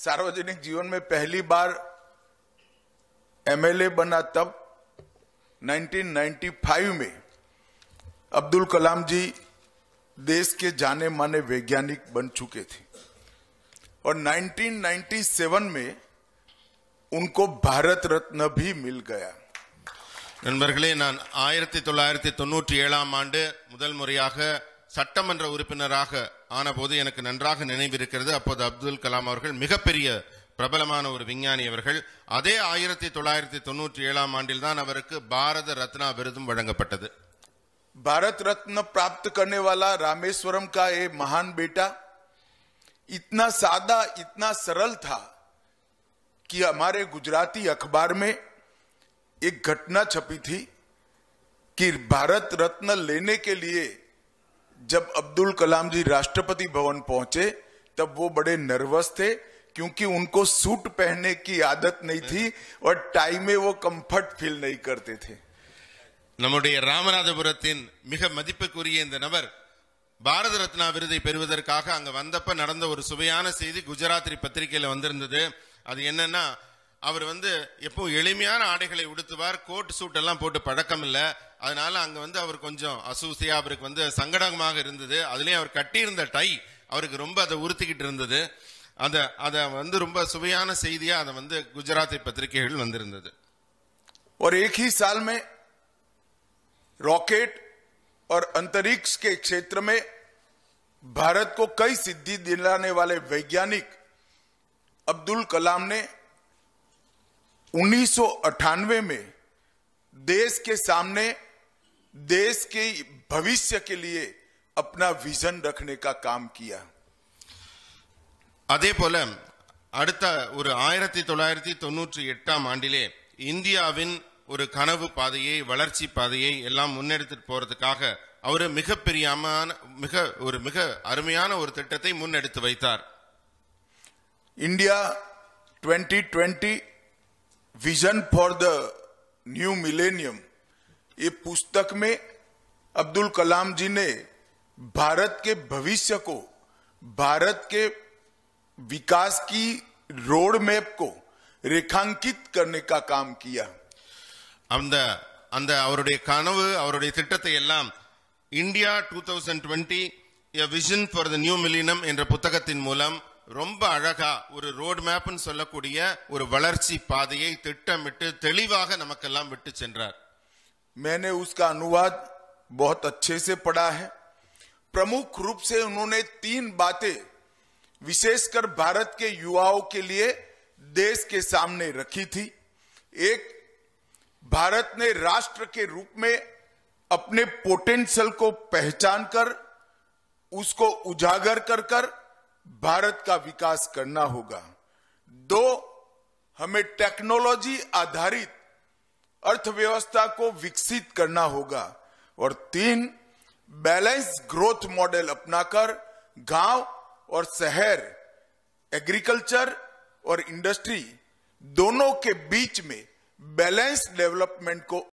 सार्वजनिक जीवन में पहली बार एमएलए बना तब 1995 में अब्दुल कलाम जी देश के जाने माने वैज्ञानिक बन चुके थे और 1997 में उनको भारत रत्न भी मिल गया नान आयरती ஆயிரத்தி தொள்ளாயிரத்தி தொண்ணூற்றி ஏழாம் ஆண்டு முதல் சட்டமன்ற உறுப்பினராக ஆனபோது எனக்கு நன்றாக நினைவிருக்கிறது அப்போது அப்துல் கலாம் அவர்கள் மிகப்பெரிய பிரபலமான ஒரு விஞ்ஞானி அவர்கள் அதே ஆயிரத்தி தொள்ளாயிரத்தி தொண்ணூற்றி ஏழாம் ஆண்டில் தான் அவருக்கு பாரத ரத்னா விருதும் வழங்கப்பட்டது பாரத் ரத்ன प्राप्त करने वाला रामेश्वरम का ये महान बेटा இத்தனா सादा इतना सरल था कि हमारे गुजराती अखबार में एक घटना छपी थी कि भारत रत्न लेने जब अब्दुल कलाम जी राष्ट्रपति भवन पहुंचे तब वो बड़े नर्वस थे क्योंकि उनको सूट पहनने की आदत नहीं थी और टाइम में वो कंफर्ट फील नहीं करते थे நம்முடைய ராமநாதபுரத்தின் மிக மதிப்புக்குரிய இந்த நபர் பாரத ரத்னா விருதை பெறுவதற்காக அங்க வந்தப்ப நடந்த ஒரு சுவையான செய்தி குஜராத் பத்திரிகையில வந்திருந்தது அது என்னன்னா அவர் வந்து எப்போ எளிமையான ஆடைகளை உடுத்துவார் கோட் சூட் எல்லாம் போட்டு பழக்கம் இல்லை அதனால அங்க வந்து அவர் கொஞ்சம் அசூசியா அவருக்கு வந்து சங்கடமாக இருந்தது அதுலயும் அவர் கட்டியிருந்த டை அவருக்கு ரொம்ப அதை உறுத்திக்கிட்டு இருந்தது அதை அதை வந்து ரொம்ப சுவையான செய்தியா அதை வந்து குஜராத்தி பத்திரிகைகள் வந்திருந்தது ஒரு ஏகி சால்மே ராக்கெட் में रॉकेट और अंतरिक्ष के क्षेत्र में भारत को कई सिद्धि दिलाने वाले वैज्ञानिक अब्दुल कलाम ने 1998 में देश के सामने देश के भविष्य के लिए अपना विजन रखने का काम किया अधेpole அடுத்த ஒரு 1998 ஆம் ஆண்டில் இந்தியவின் ஒரு கனவு பாதையே வளர்ச்சி பாதையே எல்லாம் முன்னெடுத்து போறதுக்காக அவர் மிகப்பெரிய महान ஒரு மிக அருமையான ஒரு திட்டத்தை முன்னெடுத்து வைத்தார் India 2020 vision for the new millennium ये पुस्तक में अब्दुल कलाम जी ने भारत के भविष्य को भारत के विकास की रोड मैप को रेखांकित करने का काम किया कनवेल India two thousand twenty vision for the new millennium मूल ரொம்ப அழகா ஒரு ரோடு மேப்னு சொல்லக்கூடிய ஒரு வளர்ச்சி பாதையை திட்டமிட்டு தெளிவாக நமக்கெல்லாம் விட்டு சென்றார் मैंने उसका अनुवाद बहुत अच्छे से पढ़ा है प्रमुख रूप से उन्होंने तीन बातें विशेषकर भारत के युवाओं के लिए देश के सामने रखी थी एक भारत ने राष्ट्र के रूप में अपने पोटेंशियल को पहचान कर उसको उजागर कर कर भारत का विकास करना होगा दो हमें टेक्नोलॉजी आधारित अर्थव्यवस्था को विकसित करना होगा और तीन बैलेंस ग्रोथ मॉडल अपनाकर गांव और शहर एग्रीकल्चर और इंडस्ट्री दोनों के बीच में बैलेंस डेवलपमेंट को